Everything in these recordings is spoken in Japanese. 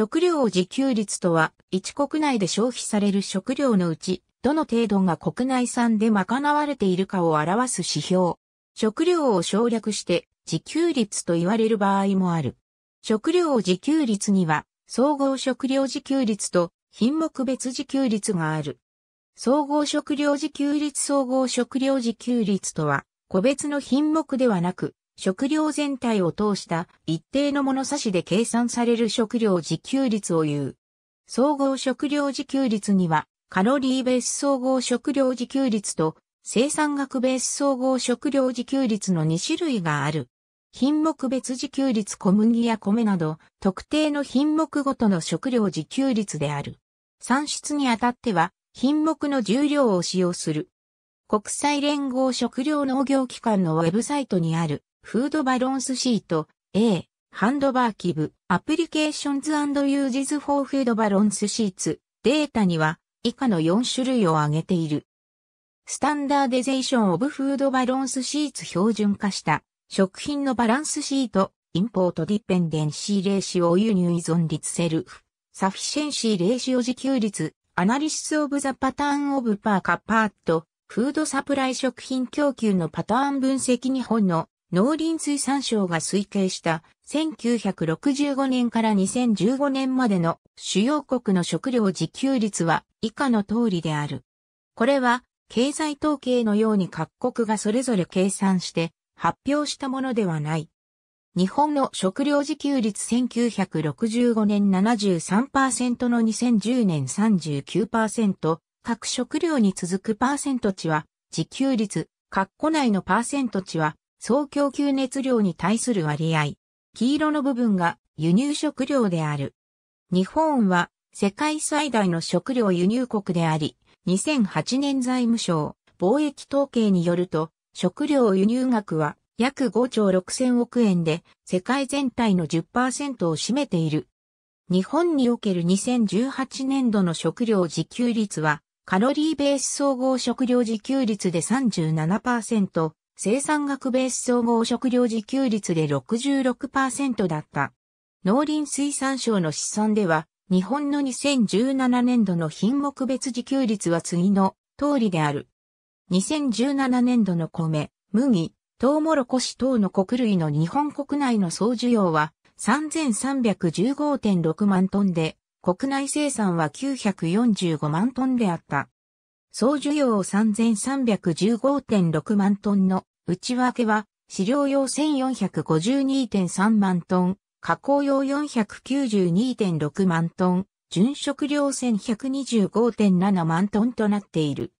食料自給率とは、一国内で消費される食料のうち、どの程度が国内産で賄われているかを表す指標。食料を省略して自給率と言われる場合もある。食料自給率には、総合食料自給率と品目別自給率がある。総合食料自給率総合食料自給率とは、個別の品目ではなく、食料全体を通した一定の物差しで計算される食料自給率を言う。総合食料自給率には、カロリーベース総合食料自給率と生産額ベース総合食料自給率の2種類がある。品目別自給率小麦や米など特定の品目ごとの食料自給率である。算出にあたっては品目の重量を使用する。国際連合食料農業機関のウェブサイトにあるフードバロンスシート、A、ハンドバーキブ、アプリケーションズユージズフォーフードバロンスシーツ、データには以下の4種類を挙げている。スタンダーデゼーションオブフードバロンスシーツ標準化した食品のバランスシート、インポートディペンデンシーレーシオ輸入依存率セルフ、サフィシェンシーレーシオ自給率、アナリシスオブザパターンオブパーカパート、フードサプライ食品供給のパターン分析日本の農林水産省が推計した1965年から2015年までの主要国の食料自給率は以下の通りである。これは経済統計のように各国がそれぞれ計算して発表したものではない。日本の食料自給率1965年73%の2010年39%、各食料に続くパーセント値は、自給率、括弧内のパーセント値は、総供給熱量に対する割合。黄色の部分が輸入食料である。日本は世界最大の食料輸入国であり、2008年財務省貿易統計によると、食料輸入額は約5兆6千億円で世界全体の10%を占めている。日本における2018年度の食料自給率はカロリーベース総合食料自給率で37%、生産額ベース総合食料自給率で66%だった。農林水産省の試算では、日本の2017年度の品目別自給率は次の通りである。2017年度の米、麦、トウモロコシ等の穀類の日本国内の総需要は3315.6万トンで、国内生産は945万トンであった。総需要3315.6万トンの内訳は、飼料用1452.3万トン、加工用492.6万トン、純食料1125.7万トンとなっている。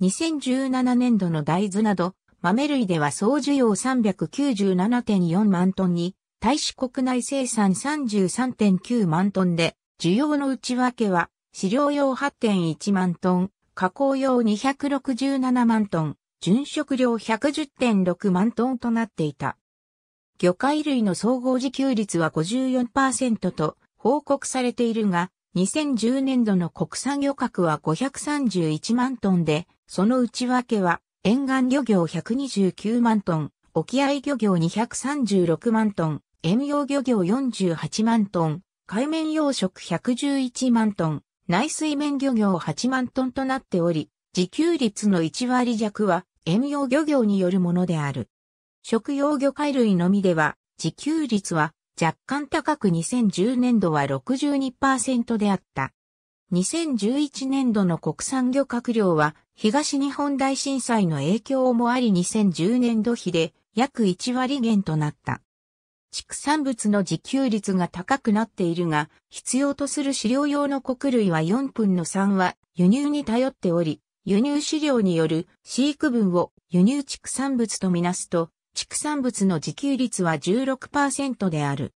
2017年度の大豆など、豆類では総需要397.4万トンに、対し国内生産33.9万トンで、需要の内訳は、飼料用8.1万トン、加工用267万トン、純食料110.6万トンとなっていた。魚介類の総合自給率は54%と報告されているが、2010年度の国産漁獲は531万トンで、その内訳は沿岸漁業129万トン、沖合漁業236万トン、遠洋漁業48万トン、海面養殖111万トン、内水面漁業8万トンとなっており、自給率の1割弱は遠洋漁業によるものである。食用魚介類のみでは、自給率は若干高く2010年度は62%であった。2011年度の国産漁獲量は東日本大震災の影響もあり2010年度比で約1割減となった。畜産物の自給率が高くなっているが、必要とする飼料用の穀類は4分の3は輸入に頼っており、輸入飼料による飼育分を輸入畜産物とみなすと、畜産物の自給率は16%である。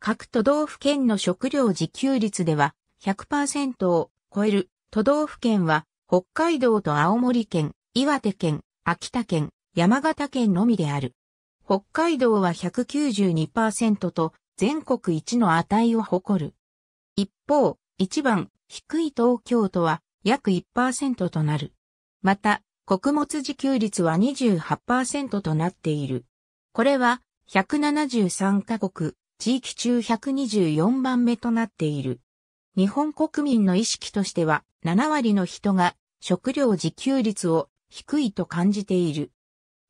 各都道府県の食料自給率では100%を超える都道府県は北海道と青森県、岩手県、秋田県、山形県のみである。北海道は192%と全国一の値を誇る。一方、一番低い東京都は約1%となる。また、穀物自給率は28%となっている。これは173カ国、地域中124番目となっている。日本国民の意識としては7割の人が食料自給率を低いと感じている。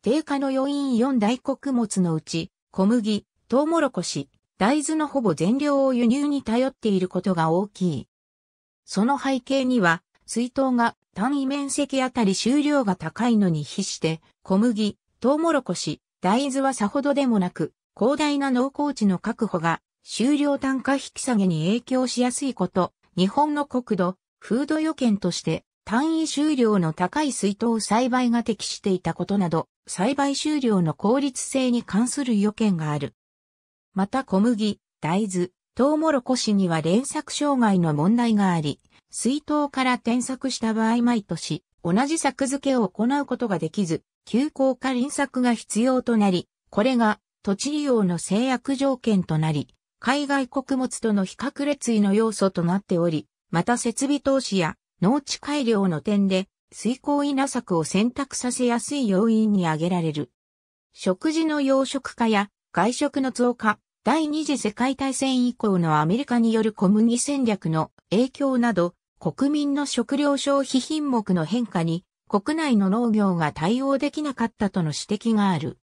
低下の要因4大穀物のうち、小麦、トウモロコシ、大豆のほぼ全量を輸入に頼っていることが大きい。その背景には、水筒が単位面積あたり収量が高いのに比して、小麦、トウモロコシ、大豆はさほどでもなく、広大な農耕地の確保が、収量単価引き下げに影響しやすいこと、日本の国土、風土予見として、単位収量の高い水筒栽培が適していたことなど、栽培収量の効率性に関する予見がある。また小麦、大豆、トウモロコシには連作障害の問題があり、水筒から転作した場合毎年、同じ作付けを行うことができず、休校か輪作が必要となり、これが土地利用の制約条件となり、海外穀物との比較列位の要素となっており、また設備投資や農地改良の点で、水耕稲作を選択させやすい要因に挙げられる。食事の養殖化や外食の増加、第二次世界大戦以降のアメリカによる小麦戦略の影響など、国民の食料消費品目の変化に国内の農業が対応できなかったとの指摘がある。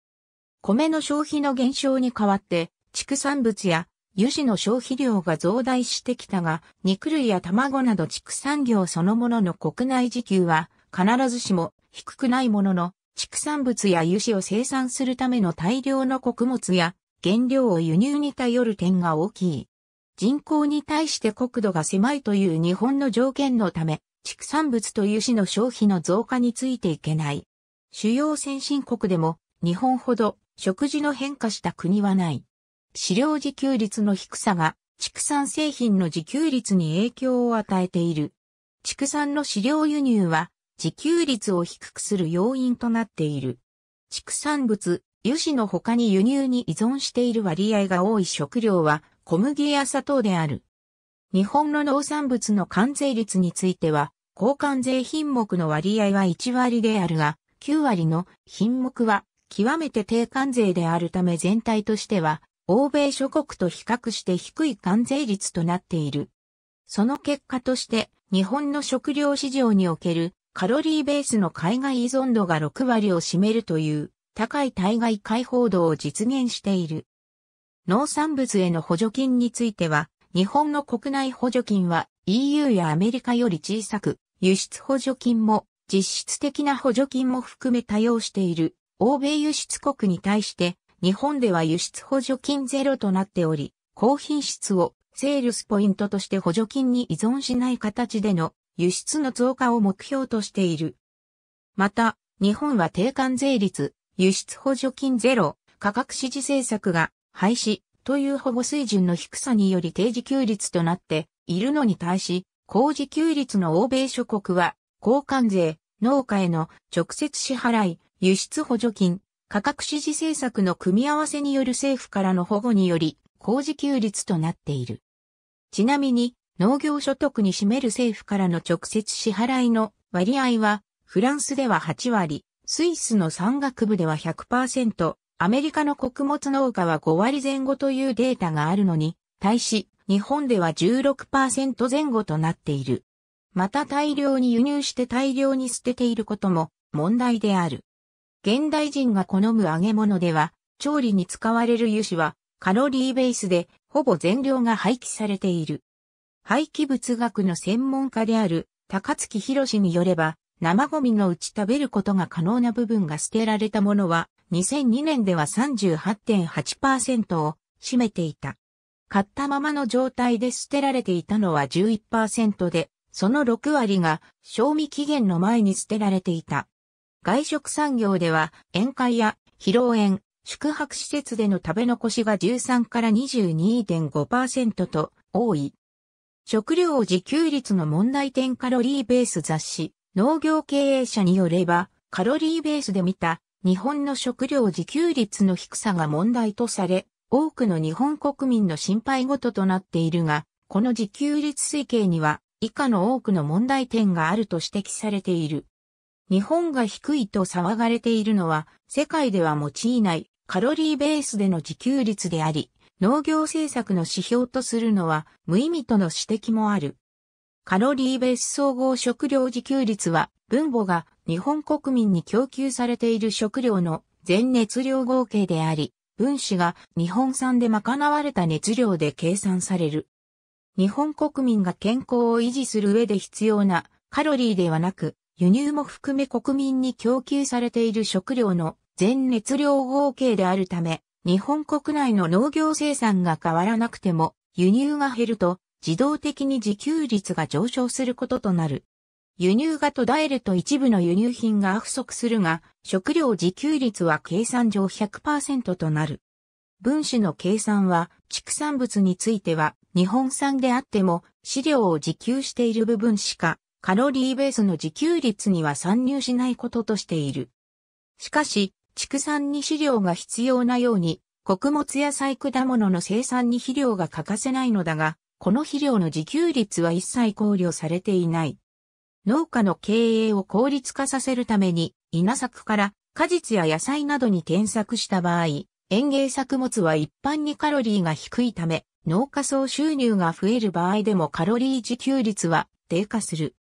米の消費の減少に代わって、畜産物や油脂の消費量が増大してきたが、肉類や卵など畜産業そのものの国内自給は必ずしも低くないものの、畜産物や油脂を生産するための大量の穀物や原料を輸入に頼る点が大きい。人口に対して国土が狭いという日本の条件のため、畜産物と油脂の消費の増加についていけない。主要先進国でも日本ほど食事の変化した国はない。飼料自給率の低さが畜産製品の自給率に影響を与えている。畜産の飼料輸入は自給率を低くする要因となっている。畜産物、油脂の他に輸入に依存している割合が多い食料は小麦や砂糖である。日本の農産物の関税率については、交換税品目の割合は1割であるが、9割の品目は極めて低関税であるため全体としては欧米諸国と比較して低い関税率となっている。その結果として、日本の食料市場におけるカロリーベースの海外依存度が6割を占めるという高い対外解放度を実現している。農産物への補助金については、日本の国内補助金は EU やアメリカより小さく、輸出補助金も実質的な補助金も含め多用している欧米輸出国に対して日本では輸出補助金ゼロとなっており、高品質をセールスポイントとして補助金に依存しない形での輸出の増加を目標としている。また、日本は定款税率、輸出補助金ゼロ、価格支持政策が廃止という保護水準の低さにより低時給率となっているのに対し、高時給率の欧米諸国は、交換税、農家への直接支払い、輸出補助金、価格支持政策の組み合わせによる政府からの保護により、高時給率となっている。ちなみに、農業所得に占める政府からの直接支払いの割合は、フランスでは8割、スイスの山岳部では100%、アメリカの穀物農家は5割前後というデータがあるのに、対し、日本では16%前後となっている。また大量に輸入して大量に捨てていることも問題である。現代人が好む揚げ物では、調理に使われる油脂はカロリーベースでほぼ全量が廃棄されている。廃棄物学の専門家である高月博士によれば、生ゴミのうち食べることが可能な部分が捨てられたものは、2002年では38.8%を占めていた。買ったままの状態で捨てられていたのは11%で、その6割が賞味期限の前に捨てられていた。外食産業では、宴会や披露宴、宿泊施設での食べ残しが13から22.5%と多い。食料自給率の問題点カロリーベース雑誌、農業経営者によれば、カロリーベースで見た日本の食料自給率の低さが問題とされ、多くの日本国民の心配事となっているが、この自給率推計には以下の多くの問題点があると指摘されている。日本が低いと騒がれているのは、世界では用いないカロリーベースでの自給率であり、農業政策の指標とするのは無意味との指摘もある。カロリーベース総合食料自給率は、分母が日本国民に供給されている食料の全熱量合計であり、分子が日本産で賄われた熱量で計算される。日本国民が健康を維持する上で必要なカロリーではなく、輸入も含め国民に供給されている食料の全熱量合計であるため、日本国内の農業生産が変わらなくても、輸入が減ると自動的に自給率が上昇することとなる。輸入が途絶えると一部の輸入品が不足するが、食料自給率は計算上100%となる。分子の計算は、畜産物については、日本産であっても、飼料を自給している部分しかカロリーベースの自給率には参入しないこととしている。しかし、畜産に飼料が必要なように、穀物や菜果物の生産に肥料が欠かせないのだが、この肥料の自給率は一切考慮されていない。農家の経営を効率化させるために、稲作から果実や野菜などに転作した場合、園芸作物は一般にカロリーが低いため、農家総収入が増える場合でもカロリー自給率は低下する。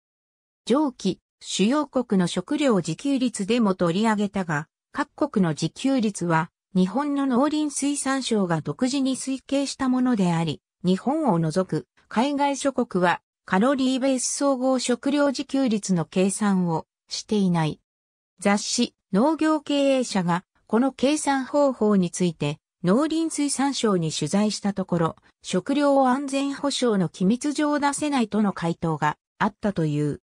上記、主要国の食料自給率でも取り上げたが、各国の自給率は、日本の農林水産省が独自に推計したものであり、日本を除く海外諸国はカロリーベース総合食料自給率の計算をしていない。雑誌農業経営者がこの計算方法について農林水産省に取材したところ、食料安全保障の機密上出せないとの回答があったという。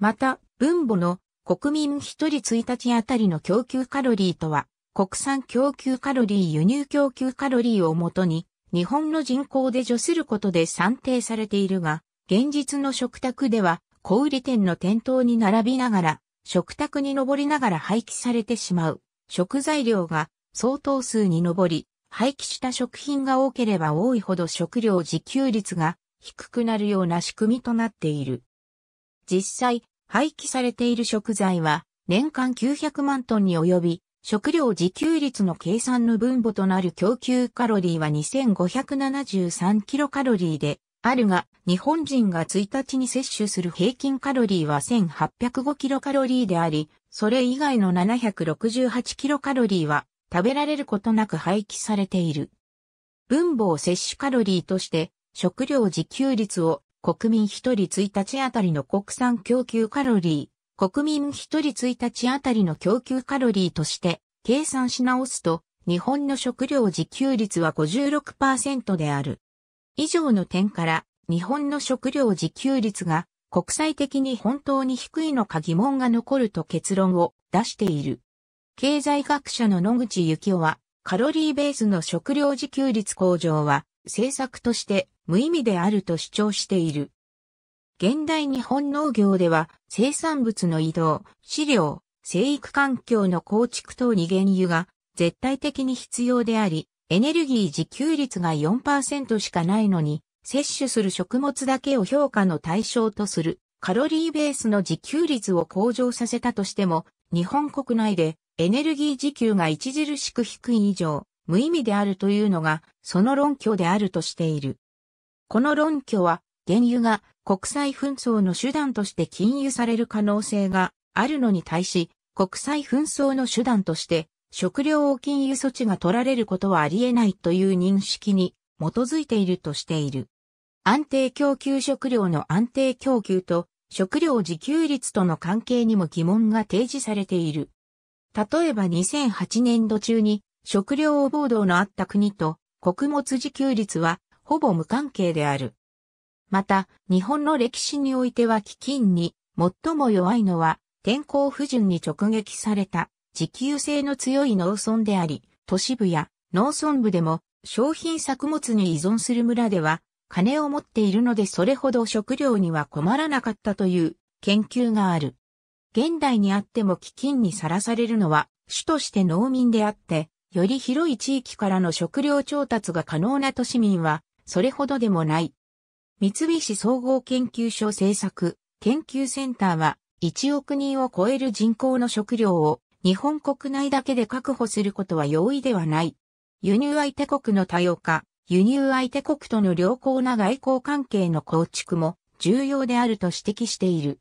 また、分母の国民1人1日あたりの供給カロリーとは、国産供給カロリー輸入供給カロリーをもとに、日本の人口で除することで算定されているが、現実の食卓では、小売店の店頭に並びながら、食卓に上りながら廃棄されてしまう。食材量が相当数に上り、廃棄した食品が多ければ多いほど食料自給率が低くなるような仕組みとなっている。実際、廃棄されている食材は年間900万トンに及び、食料自給率の計算の分母となる供給カロリーは2573キロカロリーであるが、日本人が1日に摂取する平均カロリーは1805キロカロリーであり、それ以外の768キロカロリーは食べられることなく廃棄されている。分母を摂取カロリーとして、食料自給率を国民1人1日あたりの国産供給カロリー、国民1人1日あたりの供給カロリーとして計算し直すと、日本の食料自給率は56%である。以上の点から、日本の食料自給率が国際的に本当に低いのか疑問が残ると結論を出している。経済学者の野口幸男は、カロリーベースの食料自給率向上は政策として無意味であると主張している。現代日本農業では生産物の移動、飼料、生育環境の構築等に原油が絶対的に必要であり、エネルギー自給率が4%しかないのに、摂取する食物だけを評価の対象とするカロリーベースの自給率を向上させたとしても、日本国内でエネルギー自給が著しく低い以上、無意味であるというのが、その論拠であるとしている。この論拠は、原油が国際紛争の手段として禁輸される可能性があるのに対し、国際紛争の手段として食料を禁輸措置が取られることはあり得ないという認識に基づいているとしている。安定供給食料の安定供給と食料自給率との関係にも疑問が提示されている。例えば2008年度中に食料暴動のあった国と穀物自給率はほぼ無関係である。また、日本の歴史においては飢饉に最も弱いのは天候不順に直撃された持久性の強い農村であり、都市部や農村部でも商品作物に依存する村では金を持っているのでそれほど食料には困らなかったという研究がある。現代にあっても飢饉にさらされるのは主として農民であって、より広い地域からの食料調達が可能な都市民はそれほどでもない。三菱総合研究所政策研究センターは1億人を超える人口の食料を日本国内だけで確保することは容易ではない。輸入相手国の多様化、輸入相手国との良好な外交関係の構築も重要であると指摘している。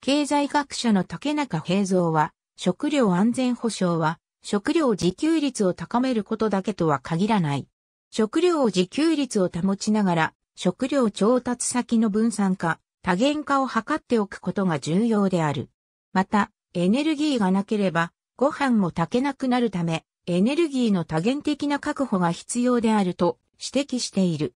経済学者の竹中平蔵は、食料安全保障は食料自給率を高めることだけとは限らない。食料自給率を保ちながら、食料調達先の分散化、多元化を図っておくことが重要である。また、エネルギーがなければ、ご飯も炊けなくなるため、エネルギーの多元的な確保が必要であると指摘している。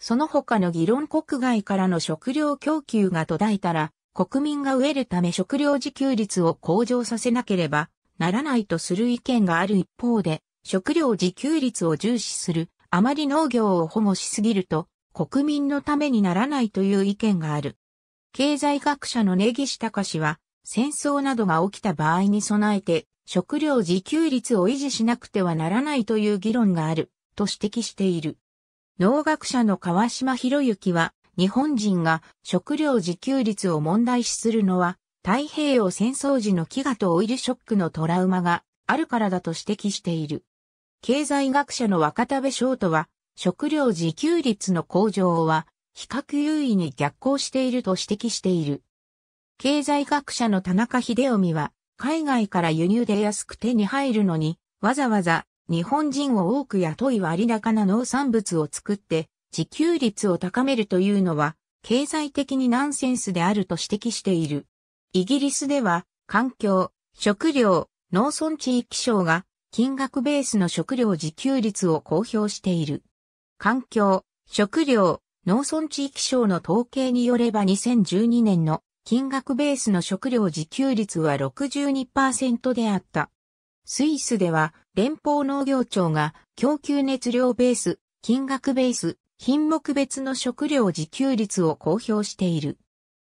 その他の議論国外からの食料供給が途絶えたら、国民が飢えるため食料自給率を向上させなければならないとする意見がある一方で、食料自給率を重視するあまり農業を保護しすぎると国民のためにならないという意見がある。経済学者の根岸隆は戦争などが起きた場合に備えて食料自給率を維持しなくてはならないという議論があると指摘している。農学者の川島博之は日本人が食料自給率を問題視するのは太平洋戦争時の飢餓とオイルショックのトラウマがあるからだと指摘している。経済学者の若田部翔とは、食料自給率の向上は、比較優位に逆行していると指摘している。経済学者の田中秀臣は、海外から輸入で安く手に入るのに、わざわざ日本人を多く雇い割高な農産物を作って、自給率を高めるというのは、経済的にナンセンスであると指摘している。イギリスでは、環境、食料、農村地域省が金額ベースの食料自給率を公表している。環境、食料、農村地域省の統計によれば2012年の金額ベースの食料自給率は62%であった。スイスでは連邦農業庁が供給熱量ベース、金額ベース、品目別の食料自給率を公表している。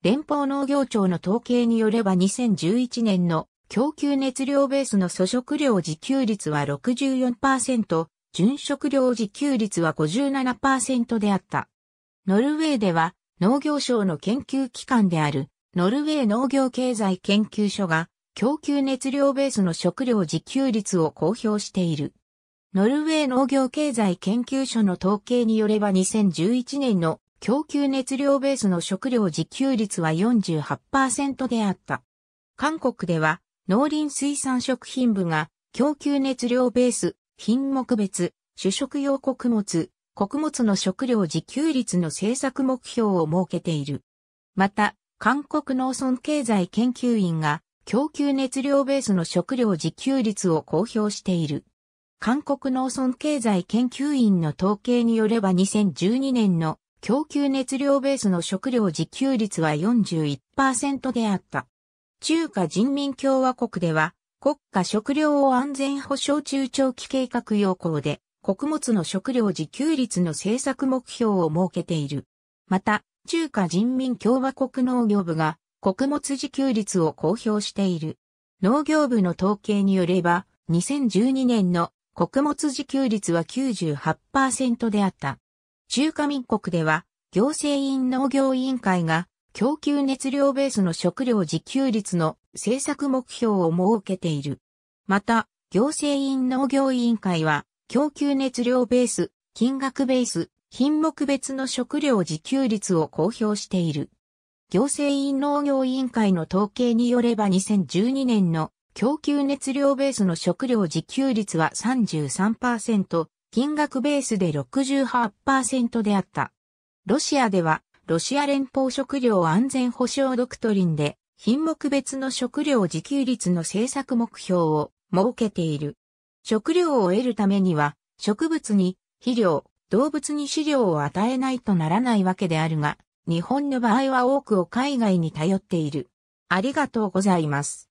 連邦農業庁の統計によれば2011年の供給熱量ベースの素食料自給率は64%、純食料自給率は57%であった。ノルウェーでは農業省の研究機関であるノルウェー農業経済研究所が供給熱量ベースの食料自給率を公表している。ノルウェー農業経済研究所の統計によれば2011年の供給熱量ベースの食料自給率は48%であった。韓国では農林水産食品部が供給熱量ベース、品目別、主食用穀物、穀物の食料自給率の政策目標を設けている。また、韓国農村経済研究院が供給熱量ベースの食料自給率を公表している。韓国農村経済研究院の統計によれば2012年の供給熱量ベースの食料自給率は41%であった。中華人民共和国では、国家食料を安全保障中長期計画要項で、穀物の食料自給率の政策目標を設けている。また、中華人民共和国農業部が穀物自給率を公表している。農業部の統計によれば、2012年の穀物自給率は98%であった。中華民国では、行政院農業委員会が供給熱量ベースの食料自給率の政策目標を設けている。また、行政院農業委員会は、供給熱量ベース、金額ベース、品目別の食料自給率を公表している。行政院農業委員会の統計によれば2012年の供給熱量ベースの食料自給率は33%、金額ベースで68%であった。ロシアではロシア連邦食料安全保障ドクトリンで、品目別の食料自給率の政策目標を設けている。食料を得るためには、植物に肥料、動物に飼料を与えないとならないわけであるが、日本の場合は多くを海外に頼っている。ありがとうございます。